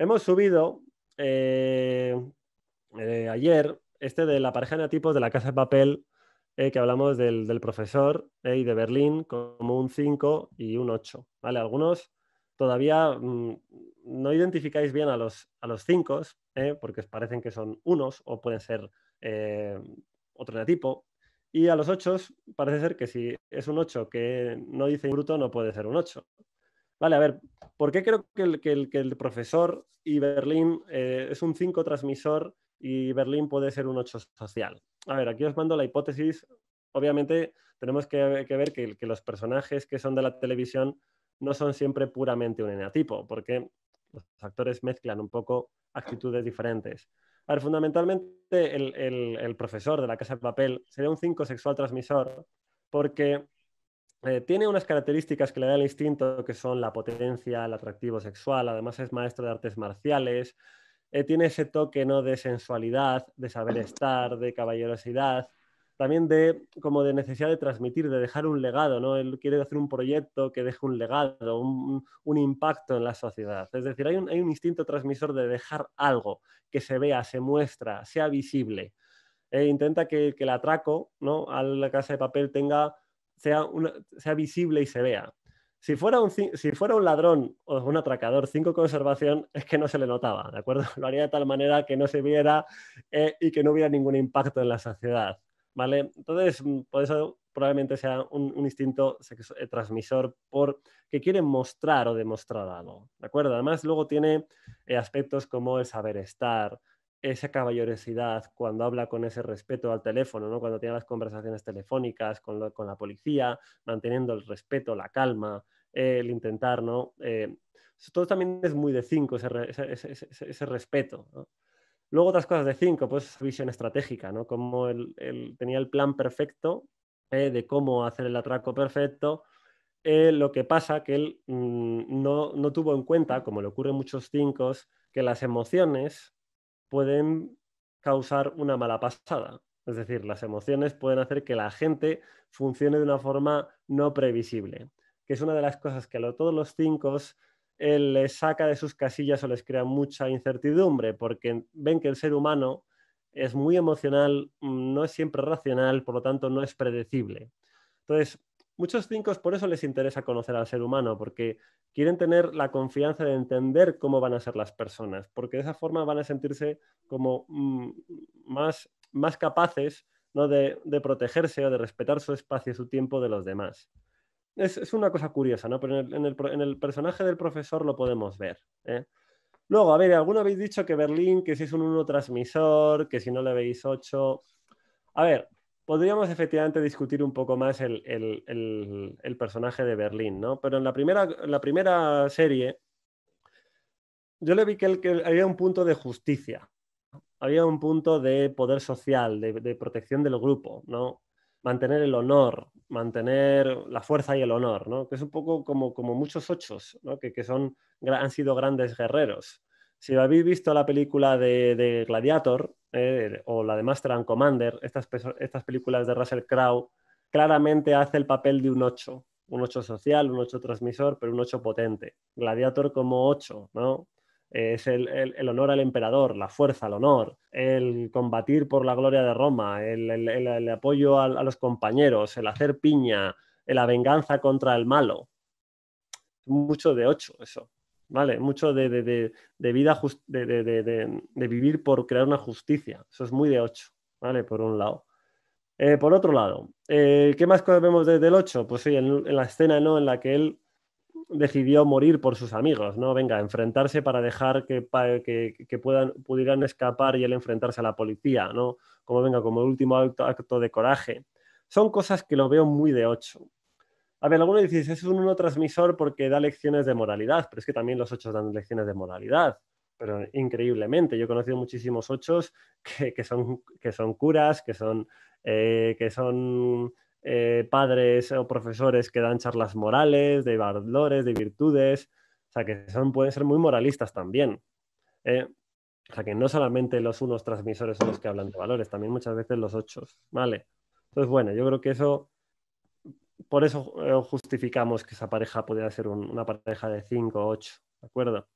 Hemos subido eh, eh, ayer este de la pareja de tipos de la Casa de Papel, eh, que hablamos del, profesor y de Berlín como un 5 y un 8. ¿vale? Algunos todavía mm, no identificáis bien a los, a los 5, porque os parecen que son unos o pueden ser otro de tipo. Y a los 8 parece ser que si es un 8 que no dice bruto, no puede ser un 8. Vale, a ver, ¿por qué creo que el, que el, profesor y Berlín eh, es un 5 transmisor y Berlín puede ser un 8 social? A ver, aquí os mando la hipótesis. Obviamente tenemos que, ver que, los personajes que son de la televisión no son siempre puramente un eneatipo, porque los actores mezclan un poco actitudes diferentes. A ver, fundamentalmente el, el profesor de la Casa de Papel sería un 5 sexual transmisor porque eh, tiene unas características que le da el instinto, que son la potencia, el atractivo sexual, además es maestro de artes marciales, eh, tiene ese toque ¿no? de sensualidad, de saber estar, de caballerosidad, también de, como de necesidad de transmitir, de dejar un legado, ¿no? él quiere hacer un proyecto que deje un legado, un, impacto en la sociedad. Es decir, hay un, instinto transmisor de dejar algo que se vea, se muestra, sea visible. Eh, intenta que, que el atraco ¿no? a la casa de papel tenga sea, visible y se vea. Si fuera, un, si fuera un ladrón o un atracador, cinco conservación es que no se le notaba, ¿de acuerdo? Lo haría de tal manera que no se viera eh, y que no hubiera ningún impacto en la sociedad, ¿vale? Entonces, mm, por eso probablemente sea un, instinto eh, transmisor por que quiere mostrar o demostrar algo, ¿de acuerdo? Además, luego tiene eh, aspectos como el saber estar, esa caballerosidad cuando habla con ese respeto al teléfono, ¿no? cuando tiene las conversaciones telefónicas con, la policía, manteniendo el respeto, la calma, el intentar, ¿no? Eh, todo también es muy de cinco ese, respeto. Luego otras cosas de cinco, pues esa visión estratégica, ¿no? Como él, tenía el plan perfecto eh, de cómo hacer el atraco perfecto, eh, lo que pasa que él mm, no, no, tuvo en cuenta, como le ocurre a muchos cinco, que las emociones pueden causar una mala pasada. Es decir, las emociones pueden hacer que la gente funcione de una forma no previsible, que es una de las cosas que a todos los cinco les saca de sus casillas o les crea mucha incertidumbre, porque ven que el ser humano es muy emocional, mm, no es siempre racional, por lo tanto no es predecible. Entonces, Muchos cincos por eso les interesa conocer al ser humano, porque quieren tener la confianza de entender cómo van a ser las personas, porque de esa forma van a sentirse como mm, más, más capaces ¿no? de, protegerse o de respetar su espacio y su tiempo de los demás. Es, una cosa curiosa, ¿no? pero en el, personaje del profesor lo podemos ver. ¿eh? Luego, a ver, alguno habéis dicho que Berlín, que si es un uno transmisor, que si no le veis ocho...? A ver, podríamos efectivamente discutir un poco más el, personaje de Berlín, ¿no? Pero en la primera, la primera serie, yo le vi que, que, había un punto de justicia, había un punto de poder social, de, de, protección del grupo, ¿no? Mantener el honor, mantener la fuerza y el honor, ¿no? Que es un poco como, como muchos ochos, ¿no? Que, son, han sido grandes guerreros. Si habéis visto la película de, de Gladiator, o la de Master and Commander, estas, películas de Russell Crowe, claramente hace el papel de un 8, un 8 social, un 8 transmisor, pero un 8 potente. Gladiator como 8, ¿no? Eh, es el, honor al emperador, la fuerza, el honor, el combatir por la gloria de Roma, el, apoyo a, los compañeros, el hacer piña, la venganza contra el malo. Mucho de ocho eso. ¿vale? Mucho de, vida, de, vivir por crear una justicia. Eso es muy de 8, ¿vale? Por un lado. Eh, por otro lado, eh, ¿qué más vemos desde el 8? Pues sí, en, la escena ¿no? en la que él decidió morir por sus amigos, ¿no? Venga, enfrentarse para dejar que, que, puedan, pudieran escapar y él enfrentarse a la policía, ¿no? Como venga, como el último acto, acto de coraje. Son cosas que lo veo muy de 8. A ver, algunos dicen, es un transmisor porque da lecciones de moralidad, pero es que también los ocho dan lecciones de moralidad, pero increíblemente. Yo he conocido muchísimos ochos que, son, que son curas, que son, eh, que son eh, padres o profesores que dan charlas morales, de valores, de virtudes, o sea, que son, pueden ser muy moralistas también. Eh, o sea, que no solamente los unos transmisores son los que hablan de valores, también muchas veces los ochos, ¿vale? Entonces, bueno, yo creo que eso por eso eh, justificamos que esa pareja pudiera ser una pareja de 5 o 8, ¿de acuerdo?